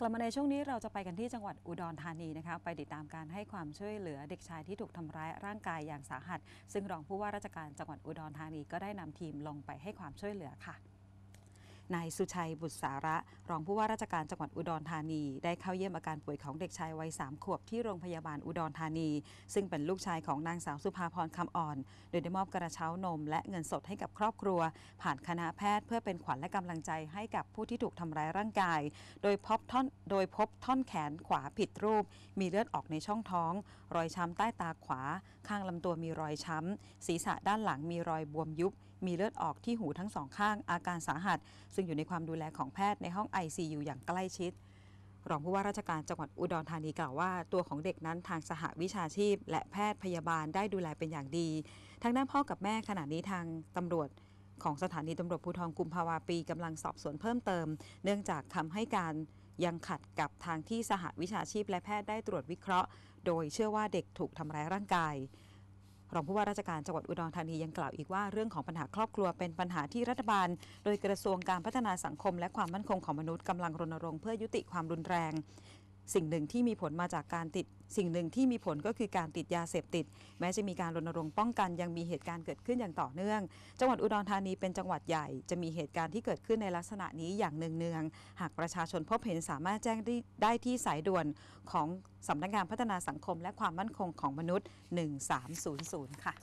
กลับมาในช่วงนี้เราจะไปกันที่จังหวัดอุดรธานีนะคะไปติดตามการให้ความช่วยเหลือเด็กชายที่ถูกทำร้ายร่างกายอย่างสาหัส ซึ่งรองผู้ว่าราชการจังหวัดอุดรธานีก็ได้นำทีมลงไปให้ความช่วยเหลือค่ะนายสุชัยบุตรสาระ รองผู้ว่าราชการจังหวัดอุดรธานี ได้เข้าเยี่ยมอาการป่วยของเด็กชายวัยสามขวบที่โรงพยาบาลอุดรธานี ซึ่งเป็นลูกชายของนางสาวสุภาพรคำอ่อน โดยได้มอบกระเช้านมและเงินสดให้กับครอบครัว ผ่านคณะแพทย์เพื่อเป็นขวัญและกำลังใจให้กับผู้ที่ถูกทำร้ายร่างกาย โดยพบท่อนโดยพบท่อนแขนขวาผิดรูป มีเลือดออกในช่องท้อง รอยช้ำใต้ตาขวา ข้างลำตัวมีรอยช้ำศีรษะด้านหลัง มีรอยบวมยุบมีเลือดออกที่หูทั้งสองข้างอาการสาหัส ซึ่งอยู่ในความดูแลของแพทย์ในห้อง ICU อย่างใกล้ชิด รองผู้ว่าราชการจังหวัดอุดรธานีกล่าวว่า ตัวของเด็กนั้นทางสหวิชาชีพและแพทย์พยาบาลได้ดูแลเป็นอย่างดี ทั้งด้านพ่อกับแม่ขณะนี้ทางตำรวจของสถานีตำรวจภูทรกุมภาวาปีกำลังสอบสวนเพิ่มเติมเนื่องจากคำให้การยังขัดกับทางที่สหวิชาชีพและแพทย์ได้ตรวจวิเคราะห์ โดยเชื่อว่าเด็กถูกทำร้ายร่างกายรองผู้ว่าราชการจังหวัดอุดรธานียังกล่าวอีกว่าเรื่องของปัญหาครอบครัวเป็นปัญหาที่รัฐบาล โดยกระทรวงการพัฒนาสังคมและความมั่นคงของมนุษย์กำลังรณรงค์ เพื่อยุติความรุนแรงสิ่งหนึ่งที่มีผลมาจากการติด สิ่งหนึ่งที่มีผลก็คือการติดยาเสพติด แม้จะมีการรณรงค์ป้องกันยังมีเหตุการณ์เกิดขึ้นอย่างต่อเนื่อง จังหวัดอุดรธานีเป็นจังหวัดใหญ่จะมีเหตุการณ์ที่เกิดขึ้นในลักษณะนี้อย่างเนืองๆหากประชาชนพบเห็นสามารถแจ้งได้ที่สายด่วนของสำนักงานพัฒนาสังคม และความมั่นคงของมนุษย์ 1300 ค่ะ